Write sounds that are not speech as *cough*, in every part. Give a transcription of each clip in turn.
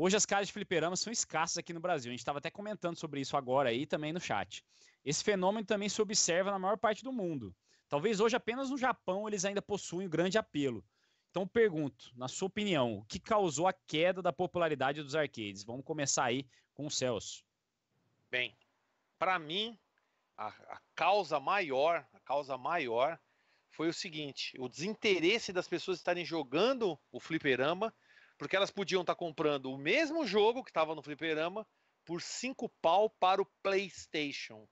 Hoje as casas de fliperama são escassas aqui no Brasil. A gente estava até comentando sobre isso agora aí também no chat. Esse fenômeno também se observa na maior parte do mundo. Talvez hoje apenas no Japão eles ainda possuem um grande apelo. Então pergunto, na sua opinião, o que causou a queda da popularidade dos arcades? Vamos começar aí com o Celso. Bem, para mim a, a causa maior, a causa maior foi o seguinte: o desinteresse das pessoas estarem jogando o fliperama porque elas podiam estar tá comprando o mesmo jogo que estava no fliperama por 5 pau para o PlayStation.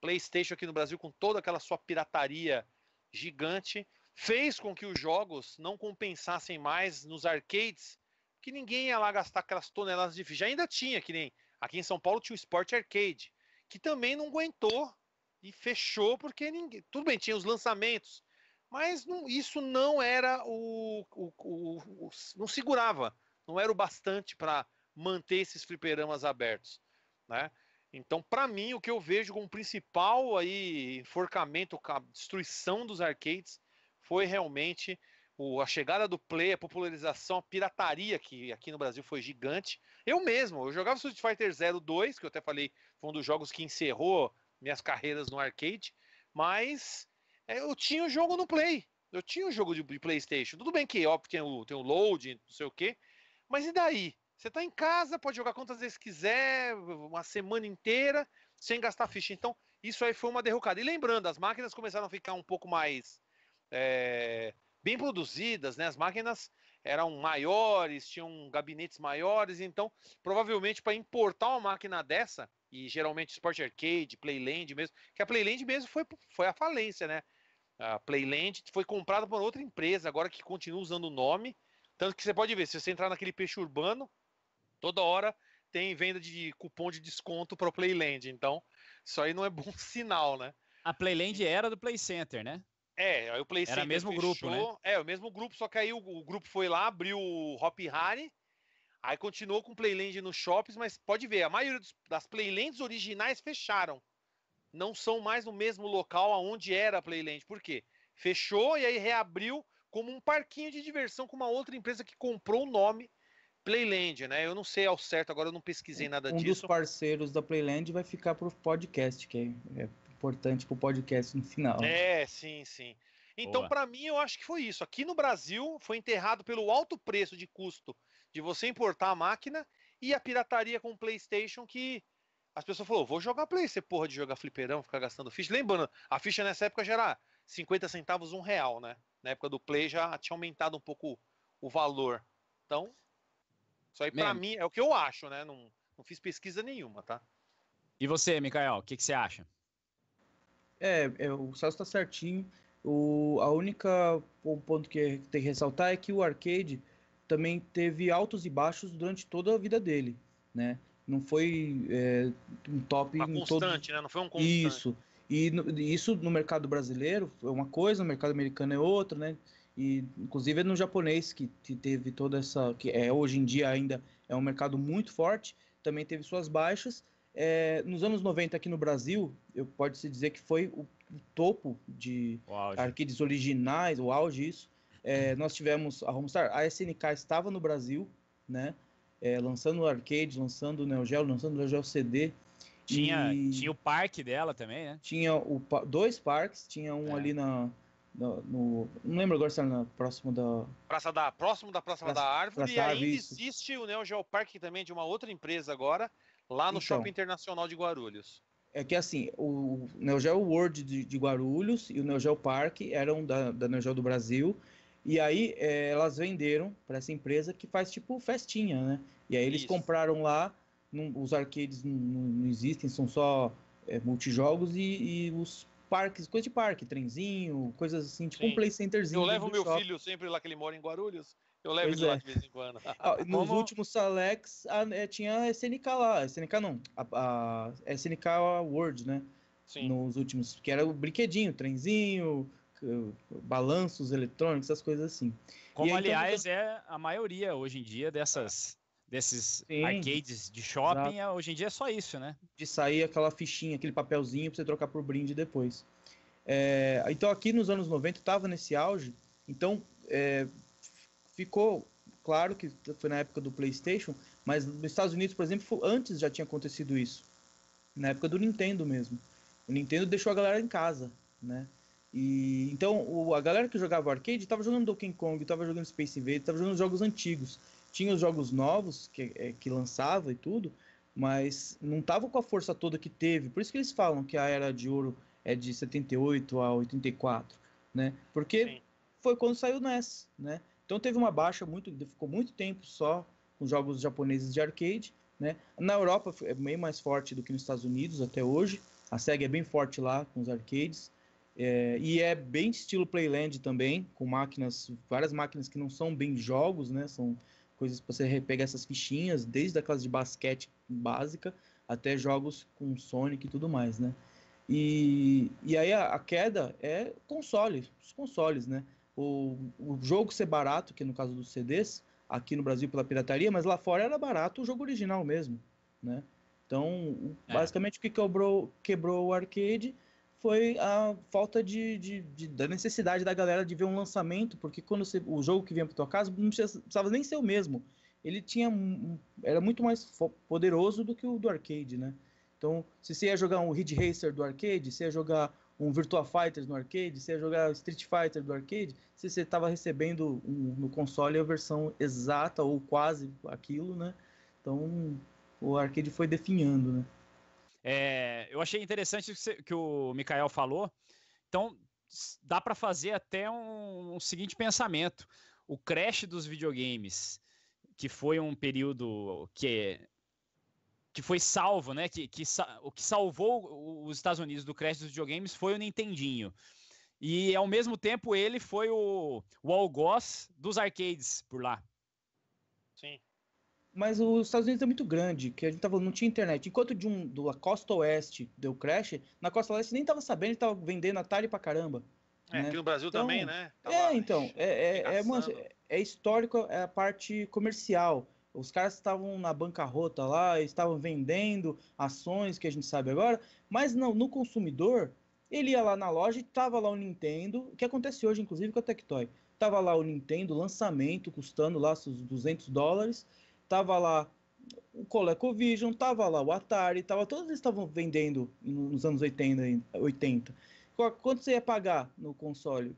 PlayStation aqui no Brasil, com toda aquela sua pirataria gigante, fez com que os jogos não compensassem mais nos arcades, que ninguém ia lá gastar aquelas toneladas de ficha. Ainda tinha, que nem aqui em São Paulo tinha o Sport Arcade, que também não aguentou e fechou porque ninguém. Tudo bem, tinha os lançamentos, mas não, isso não era o, o, o, o, não segurava, não era o bastante para manter esses fliperamas abertos, né? Então, para mim, o que eu vejo como principal aí enforcamento, destruição dos arcades foi realmente o, a chegada do play, a popularização, a pirataria que aqui no Brasil foi gigante. Eu mesmo, eu jogava Street Fighter 02, que eu até falei, foi um dos jogos que encerrou minhas carreiras no arcade, mas é, eu tinha o jogo no Play. Eu tinha o jogo de, PlayStation. Tudo bem que, óbvio, tem o, tem o load, não sei o quê. Mas e daí? Você está em casa, pode jogar quantas vezes quiser, uma semana inteira, sem gastar ficha. Então, isso aí foi uma derrocada. E lembrando, as máquinas começaram a ficar um pouco mais é, bem produzidas, né? As máquinas eram maiores, tinham gabinetes maiores, então, provavelmente, para importar uma máquina dessa, e geralmente Sport Arcade, Playland mesmo, que a Playland mesmo foi, foi a falência, né? a Playland foi comprada por outra empresa, agora que continua usando o nome. Tanto que você pode ver, se você entrar naquele peixe urbano, toda hora tem venda de cupom de desconto para o Playland. Então, isso aí não é bom *laughs* sinal, né? A Playland era do Play Center, né? É, aí o Play era Center. Era o mesmo fechou, grupo, né? É, o mesmo grupo, só que aí o, o grupo foi lá, abriu o Hop Harry, aí continuou com o Playland nos shoppings, mas pode ver, a maioria dos, das Playlands originais fecharam não são mais no mesmo local aonde era a Playland. Por quê? Fechou e aí reabriu como um parquinho de diversão com uma outra empresa que comprou o nome Playland, né? Eu não sei ao certo, agora eu não pesquisei nada um disso. Um dos parceiros da Playland vai ficar pro podcast, que é, é importante pro podcast no final. É, sim, sim. Então, para mim, eu acho que foi isso. Aqui no Brasil, foi enterrado pelo alto preço de custo de você importar a máquina e a pirataria com o PlayStation, que as pessoas falaram, vou jogar play, você porra de jogar fliperão, ficar gastando ficha. Lembrando, a ficha nessa época já era 50 centavos, um real, né? Na época do play já tinha aumentado um pouco o valor. Então, isso aí para mim é o que eu acho, né? Não, não fiz pesquisa nenhuma, tá? E você, Mikael, o que, que você acha? É, é o Celso tá certinho. O, a única o ponto que tem que ressaltar é que o arcade também teve altos e baixos durante toda a vida dele, né? não foi é, um top uma constante, todo... né? Não foi um constante. Isso. E no, isso no mercado brasileiro é uma coisa, no mercado americano é outra, né? E inclusive é no japonês que, que teve toda essa que é hoje em dia ainda é um mercado muito forte, também teve suas baixas. É, nos anos 90 aqui no Brasil, eu pode se dizer que foi o, o topo de arquivos arcades originais, o auge isso. É, nós tivemos a Homestar, a SNK estava no Brasil, né? é, lançando o arcade, lançando o Neo Geo, lançando o Neo Geo CD. Tinha, e... tinha o parque dela também, né? Tinha o, dois parques, tinha um é. ali na, no, no, não lembro agora se era na, próximo da. Praça da. Próximo da Praça, da Árvore. e ainda existe o Neo Park também de uma outra empresa agora, lá no então, Shopping Internacional de Guarulhos. É que assim, o Neo Geo World de, de Guarulhos e o Neo Geo Parque eram da, da Neo Geo do Brasil e aí é, elas venderam para essa empresa que faz tipo festinha, né? E aí eles Isso. compraram lá, os arcades não, não, existem, são só é, multijogos e, e os parques, coisa de parque, trenzinho, coisas assim, tipo Sim. um play centerzinho. Eu levo meu shopping. filho sempre lá que ele mora em Guarulhos. Eu levo pois ele é. lá de vez em quando. *laughs* nos últimos Salex a, é, tinha a SNK lá, SNK não, a, a SNK World, né? Sim. Nos últimos, que era o brinquedinho, o trenzinho, balanços eletrônicos, essas coisas assim. Como, aí, então, aliás, então... é a maioria hoje em dia dessas desses Sim, arcades de shopping, exato. É, hoje em dia é só isso, né? De sair aquela fichinha, aquele papelzinho para você trocar por brinde depois. É, então aqui nos anos 90 estava nesse auge, então é, ficou claro que foi na época do PlayStation, mas nos Estados Unidos, por exemplo, antes já tinha acontecido isso, na época do Nintendo mesmo. O Nintendo deixou a galera em casa, né? E, então o, a galera que jogava arcade estava jogando Donkey Kong, estava jogando Space Invaders, estava jogando jogos antigos. Tinha os jogos novos que, é, que lançava e tudo, mas não estava com a força toda que teve. Por isso que eles falam que a era de ouro é de 78 a 84, né? Porque Sim. foi quando saiu o NES, né? Então teve uma baixa muito, ficou muito tempo só com jogos japoneses de arcade, né? Na Europa é bem mais forte do que nos Estados Unidos até hoje. A Sega é bem forte lá com os arcades. É, e é bem estilo Playland também, com máquinas, várias máquinas que não são bem jogos, né? São coisas para você pegar essas fichinhas, desde a classe de basquete básica até jogos com Sonic e tudo mais, né? E, e aí a, a queda é console, os consoles, né? O, o jogo ser barato, que é no caso dos CDs, aqui no Brasil pela pirataria, mas lá fora era barato o jogo original mesmo, né? Então, é. basicamente o que quebrou, quebrou o arcade foi a falta de, de, de, da necessidade da galera de ver um lançamento, porque quando você, o jogo que vinha para tua casa não precisava nem ser o mesmo. Ele tinha era muito mais poderoso do que o do arcade, né? Então, se você ia jogar um Ridge Racer do arcade, se ia jogar um Virtua Fighter no arcade, se ia jogar Street Fighter do arcade, se você estava recebendo um, no console a versão exata ou quase aquilo, né? Então, o arcade foi definhando, né? É, eu achei interessante que, você, que o Mikael falou. Então, dá para fazer até um, um, seguinte pensamento: o crash dos videogames, que foi um período que que foi salvo, né? Que, que o que salvou os Estados Unidos do crash dos videogames foi o Nintendinho. E ao mesmo tempo ele foi o, o algoz dos arcades por lá. Sim. Mas os Estados Unidos é muito grande, que a gente tava, tá não tinha internet. Enquanto de um, da costa oeste deu crash, na costa leste nem tava sabendo, tava vendendo Atari pra caramba. É, né? aqui no Brasil então, também, né? Tá é, lá, né? então, é, é, é, uma, é histórico é a parte comercial. Os caras estavam na bancarrota lá, estavam vendendo ações, que a gente sabe agora, mas não, no consumidor, ele ia lá na loja e tava lá o Nintendo, o que acontece hoje, inclusive, com a Tectoy. Tava lá o Nintendo, lançamento, custando lá seus 200 dólares, Tava lá o ColecoVision, tava lá o Atari, tava, todos eles estavam vendendo nos anos 80. 80. Quanto você ia pagar no console?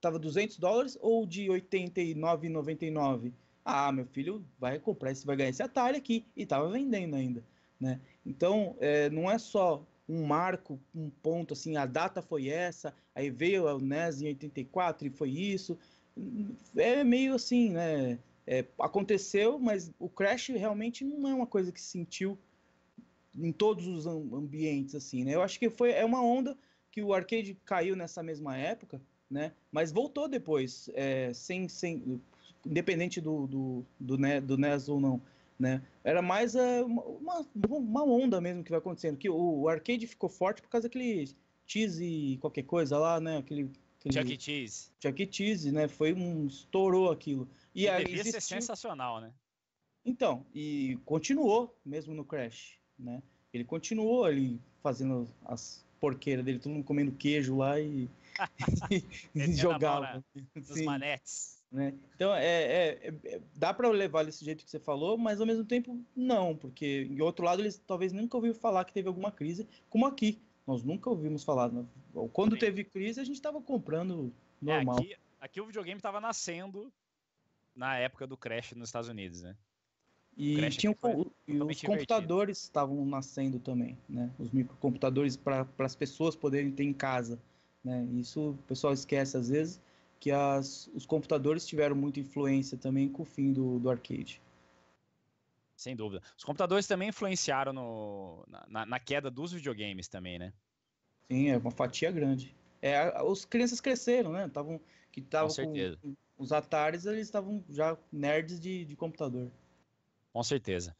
Tava 200 dólares ou de 89,99? Ah, meu filho vai comprar, esse vai ganhar esse Atari aqui. E tava vendendo ainda, né? Então, é, não é só um marco, um ponto assim, a data foi essa, aí veio o NES em 84 e foi isso. É meio assim, né? É, aconteceu, mas o crash realmente não é uma coisa que se sentiu em todos os ambientes assim, né? Eu acho que foi é uma onda que o arcade caiu nessa mesma época, né? Mas voltou depois, é, sem, sem, independente do do, do, né, do NES ou não, né? Era mais é, uma, uma onda mesmo que vai acontecendo, que o, o arcade ficou forte por causa daquele cheese qualquer coisa lá, né? Aquele, aquele Chuck Cheese. Chuck Cheese, né? Foi um estourou aquilo. E aí devia é existiu... ser sensacional, né? Então, e continuou mesmo no Crash, né? Ele continuou ali fazendo as porqueiras dele, todo mundo comendo queijo lá e, *laughs* e jogava. Dos manetes. Né? Então, é, é, é dá para levar desse jeito que você falou, mas ao mesmo tempo, não, porque, do outro lado, eles talvez nunca ouviram falar que teve alguma crise, como aqui. Nós nunca ouvimos falar. Né? Quando Sim. teve crise, a gente estava comprando é, normal. É, aqui, aqui o videogame estava nascendo na época do Crash nos Estados Unidos, né? E, tinha e os computadores estavam nascendo também, né? Os microcomputadores para as pessoas poderem ter em casa, né? Isso o pessoal esquece às vezes que as, os computadores tiveram muita influência também com o fim do, do arcade. Sem dúvida. Os computadores também influenciaram no, na, na queda dos videogames também, né? Sim, é uma fatia grande. É, os crianças cresceram, né? Tavam, que tavam com certeza. Com, os Ataris eles estavam já nerds de, de computador. Com certeza.